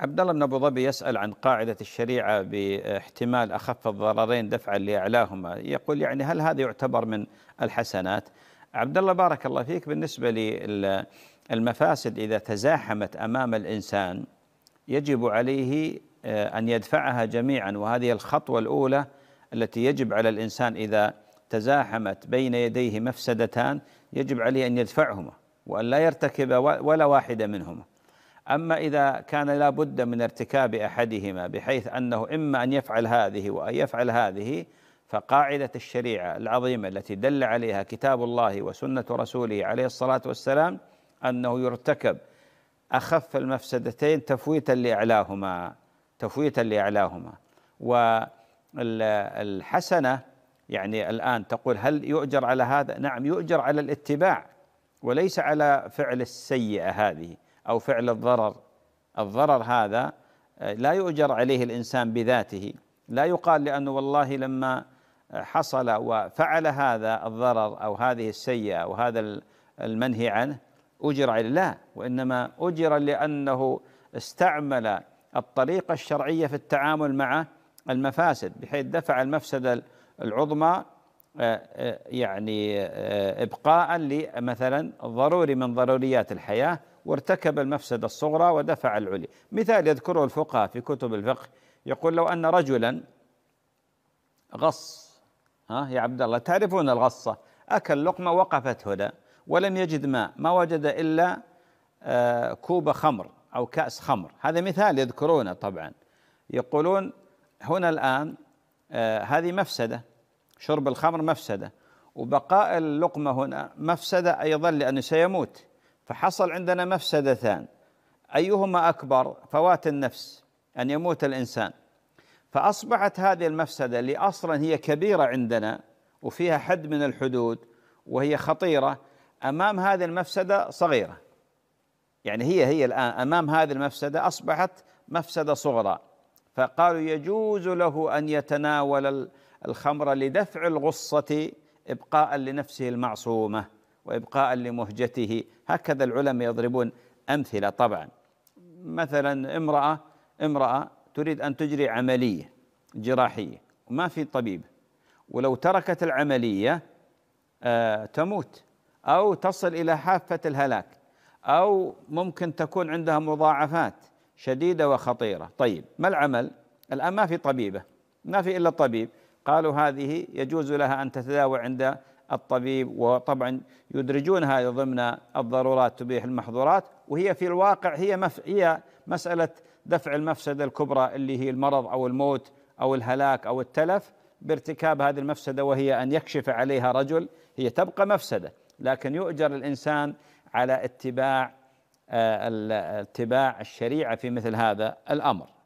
عبد الله بن ابو ظبي يسال عن قاعده الشريعه باحتمال اخف الضررين دفعا لاعلاهما، يقول يعني هل هذا يعتبر من الحسنات؟ عبد الله بارك الله فيك بالنسبه للمفاسد اذا تزاحمت امام الانسان يجب عليه آه، ان يدفعها جميعا وهذه الخطوه الاولى التي يجب على الانسان اذا تزاحمت بين يديه مفسدتان يجب عليه ان يدفعهما وان لا يرتكب ولا واحده منهما. أما إذا كان لا بد من ارتكاب أحدهما بحيث أنه إما أن يفعل هذه وأن يفعل هذه فقاعدة الشريعة العظيمة التي دل عليها كتاب الله وسنة رسوله عليه الصلاة والسلام أنه يرتكب أخف المفسدتين تفويتا لأعلاهما تفويتا لأعلاهما والحسنة يعني الآن تقول هل يؤجر على هذا؟ نعم يؤجر على الاتباع وليس على فعل السيئة هذه أو فعل الضرر الضرر هذا آه، لا يؤجر عليه الإنسان بذاته لا يقال لأنه والله لما حصل وفعل هذا الضرر أو هذه السيئة أو هذا المنهي عنه أجر عليه لا وإنما أجر لأنه استعمل الطريقة الشرعية في التعامل مع المفاسد بحيث دفع المفسدة العظمى آه، آه، يعني آه، ابقاء لمثلا ضروري من ضروريات الحياه وارتكب المفسده الصغرى ودفع العليا مثال يذكره الفقهاء في كتب الفقه يقول لو ان رجلا غص ها يا عبد الله تعرفون الغصه اكل لقمه وقفت هنا ولم يجد ماء ما وجد الا كوب خمر او كاس خمر هذا مثال يذكرونه طبعا يقولون هنا الان هذه مفسده شرب الخمر مفسده وبقاء اللقمه هنا مفسده ايضا لانه سيموت فحصل عندنا مفسدتان ايهما اكبر فوات النفس ان يموت الانسان فاصبحت هذه المفسده اللي اصلا هي كبيره عندنا وفيها حد من الحدود وهي خطيره امام هذه المفسده صغيره يعني هي هي الان امام هذه المفسده اصبحت مفسده صغرى فقالوا يجوز له ان يتناول الخمر لدفع الغصة إبقاء لنفسه المعصومة وإبقاء لمهجته هكذا العلماء يضربون أمثلة طبعا مثلا امرأة امرأة تريد أن تجري عملية جراحية وما في طبيب ولو تركت العملية آه تموت أو تصل إلى حافة الهلاك أو ممكن تكون عندها مضاعفات شديدة وخطيرة طيب ما العمل الآن ما في طبيبة ما في إلا طبيب قالوا هذه يجوز لها أن تتداوى عند الطبيب وطبعا يدرجون هذا ضمن الضرورات تبيح المحظورات وهي في الواقع هي مف... هي مسألة دفع المفسدة الكبرى اللي هي المرض أو الموت أو الهلاك أو التلف بارتكاب هذه المفسدة وهي أن يكشف عليها رجل هي تبقى مفسدة لكن يؤجر الإنسان على اتباع آه، اتباع الشريعة في مثل هذا الأمر